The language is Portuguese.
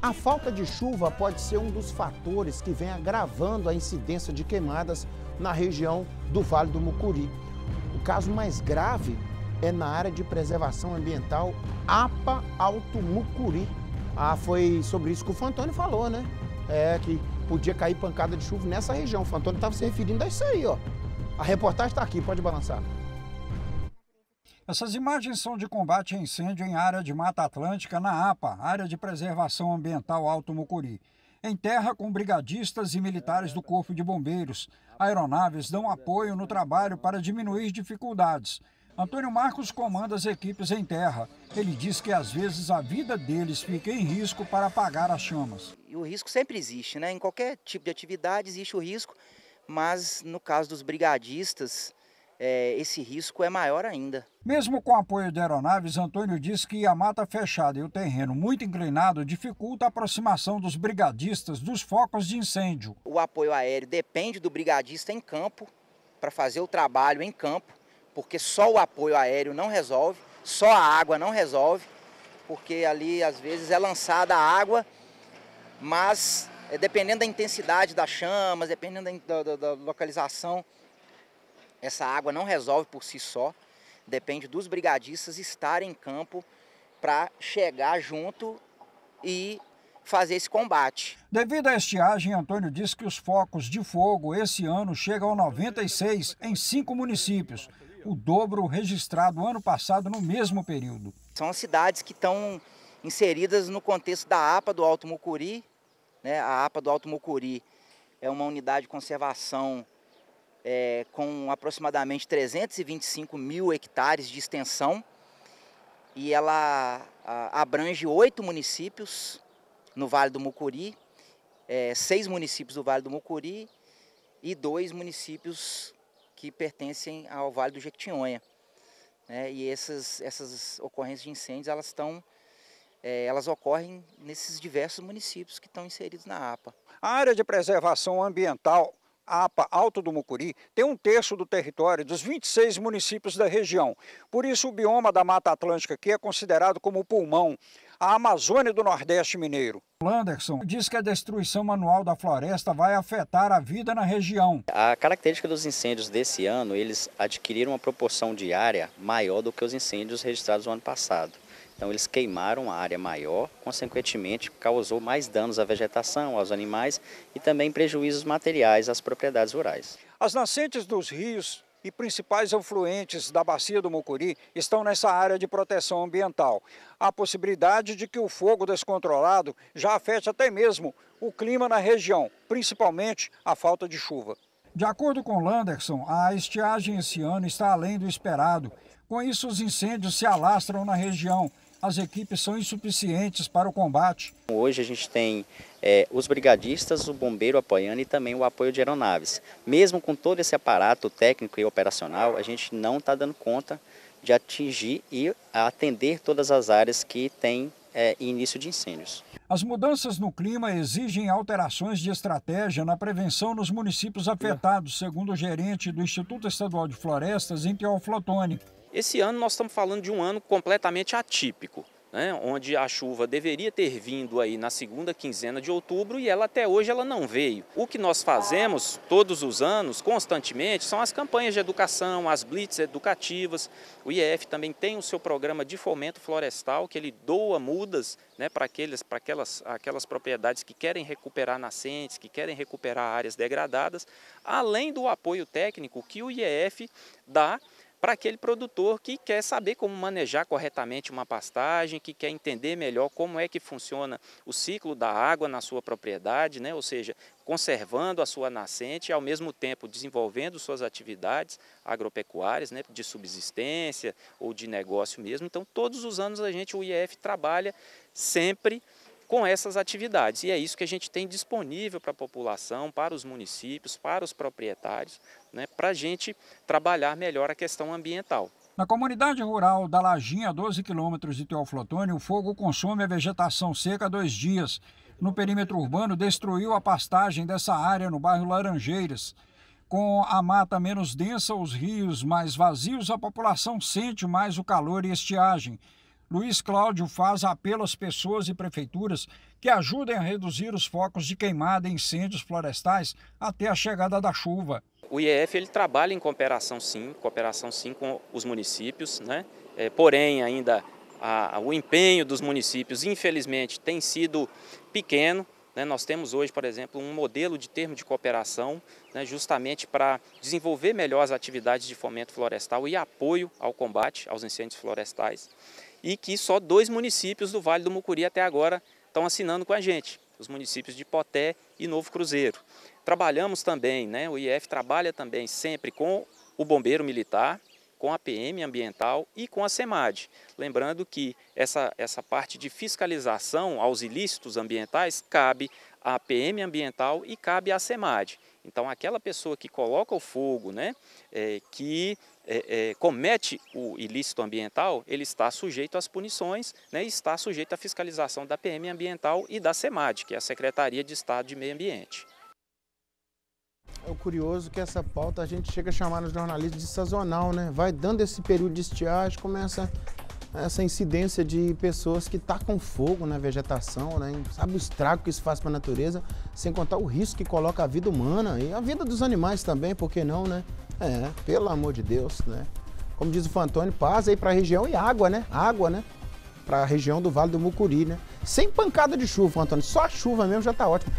A falta de chuva pode ser um dos fatores que vem agravando a incidência de queimadas na região do Vale do Mucuri. O caso mais grave é na área de preservação ambiental APA Alto Mucuri. Ah, foi sobre isso que o Fantoni falou, né? É, que podia cair pancada de chuva nessa região. O Fantoni estava se referindo a isso aí, ó. A reportagem está aqui, pode balançar. Essas imagens são de combate a incêndio em área de Mata Atlântica, na APA, Área de Preservação Ambiental Alto Mucuri. Em terra, com brigadistas e militares do Corpo de Bombeiros. Aeronaves dão apoio no trabalho para diminuir dificuldades. Antônio Marcos comanda as equipes em terra. Ele diz que às vezes a vida deles fica em risco para apagar as chamas. E o risco sempre existe, né? Em qualquer tipo de atividade existe o risco, mas no caso dos brigadistas, é, esse risco é maior ainda. Mesmo com apoio de aeronaves, Antônio diz que a mata fechada e o terreno muito inclinado dificulta a aproximação dos brigadistas dos focos de incêndio. O apoio aéreo depende do brigadista em campo, para fazer o trabalho em campo, porque só o apoio aéreo não resolve, só a água não resolve, porque ali às vezes é lançada a água, mas é, dependendo da intensidade das chamas, dependendo da, da, da localização essa água não resolve por si só, depende dos brigadistas estarem em campo para chegar junto e fazer esse combate. Devido à estiagem, Antônio diz que os focos de fogo esse ano chegam a 96 em cinco municípios, o dobro registrado ano passado no mesmo período. São as cidades que estão inseridas no contexto da APA do Alto Mucuri. Né? A APA do Alto Mucuri é uma unidade de conservação é, com aproximadamente 325 mil hectares de extensão e ela a, abrange oito municípios no Vale do Mucuri, é, seis municípios do Vale do Mucuri e dois municípios que pertencem ao Vale do Jequitinhonha. É, e essas, essas ocorrências de incêndios elas estão é, elas ocorrem nesses diversos municípios que estão inseridos na APA. A área de preservação ambiental APA Alto do Mucuri tem um terço do território dos 26 municípios da região. Por isso, o bioma da Mata Atlântica aqui é considerado como o pulmão, a Amazônia do Nordeste Mineiro. Landerson diz que a destruição manual da floresta vai afetar a vida na região. A característica dos incêndios desse ano, eles adquiriram uma proporção diária maior do que os incêndios registrados no ano passado. Então eles queimaram a área maior, consequentemente causou mais danos à vegetação, aos animais e também prejuízos materiais às propriedades rurais. As nascentes dos rios e principais afluentes da bacia do Mucuri estão nessa área de proteção ambiental. Há possibilidade de que o fogo descontrolado já afete até mesmo o clima na região, principalmente a falta de chuva. De acordo com Landerson, a estiagem esse ano está além do esperado. Com isso, os incêndios se alastram na região as equipes são insuficientes para o combate. Hoje a gente tem é, os brigadistas, o bombeiro apoiando e também o apoio de aeronaves. Mesmo com todo esse aparato técnico e operacional, a gente não está dando conta de atingir e atender todas as áreas que têm é, início de incêndios. As mudanças no clima exigem alterações de estratégia na prevenção nos municípios afetados, segundo o gerente do Instituto Estadual de Florestas, em Teoflotone. Esse ano nós estamos falando de um ano completamente atípico. Né, onde a chuva deveria ter vindo aí na segunda quinzena de outubro e ela até hoje ela não veio. O que nós fazemos todos os anos, constantemente, são as campanhas de educação, as blitz educativas. O IEF também tem o seu programa de fomento florestal, que ele doa mudas né, para aquelas, aquelas propriedades que querem recuperar nascentes, que querem recuperar áreas degradadas, além do apoio técnico que o IEF dá para aquele produtor que quer saber como manejar corretamente uma pastagem, que quer entender melhor como é que funciona o ciclo da água na sua propriedade, né? ou seja, conservando a sua nascente e ao mesmo tempo desenvolvendo suas atividades agropecuárias, né? de subsistência ou de negócio mesmo. Então, todos os anos a gente, o IEF, trabalha sempre com essas atividades. E é isso que a gente tem disponível para a população, para os municípios, para os proprietários, né, para a gente trabalhar melhor a questão ambiental. Na comunidade rural da Lajinha, a 12 quilômetros de Teoflotone, o fogo consome a vegetação seca há dois dias. No perímetro urbano, destruiu a pastagem dessa área no bairro Laranjeiras. Com a mata menos densa, os rios mais vazios, a população sente mais o calor e estiagem. Luiz Cláudio faz apelo às pessoas e prefeituras que ajudem a reduzir os focos de queimada e incêndios florestais até a chegada da chuva. O IEF ele trabalha em cooperação sim, cooperação sim com os municípios, né? É, porém ainda a, o empenho dos municípios infelizmente tem sido pequeno. Né? Nós temos hoje, por exemplo, um modelo de termo de cooperação né? justamente para desenvolver melhor as atividades de fomento florestal e apoio ao combate aos incêndios florestais e que só dois municípios do Vale do Mucuri até agora estão assinando com a gente, os municípios de Poté e Novo Cruzeiro. Trabalhamos também, né, o IF trabalha também sempre com o bombeiro militar, com a PM ambiental e com a SEMAD. Lembrando que essa, essa parte de fiscalização aos ilícitos ambientais cabe à PM ambiental e cabe à SEMAD. Então, aquela pessoa que coloca o fogo, né, é, que é, é, comete o ilícito ambiental, ele está sujeito às punições né, e está sujeito à fiscalização da PM ambiental e da SEMAD, que é a Secretaria de Estado de Meio Ambiente. É curioso que essa pauta a gente chega a chamar nos jornalistas de sazonal, né? Vai dando esse período de estiagem, começa essa incidência de pessoas que tacam tá fogo na vegetação, né? sabe o estrago que isso faz para a natureza, sem contar o risco que coloca a vida humana e a vida dos animais também, por que não, né? É, pelo amor de Deus, né? Como diz o Fantônio, paz aí para a região e água, né? Água, né? Para a região do Vale do Mucuri, né? Sem pancada de chuva, Antônio. Só a chuva mesmo já tá ótimo.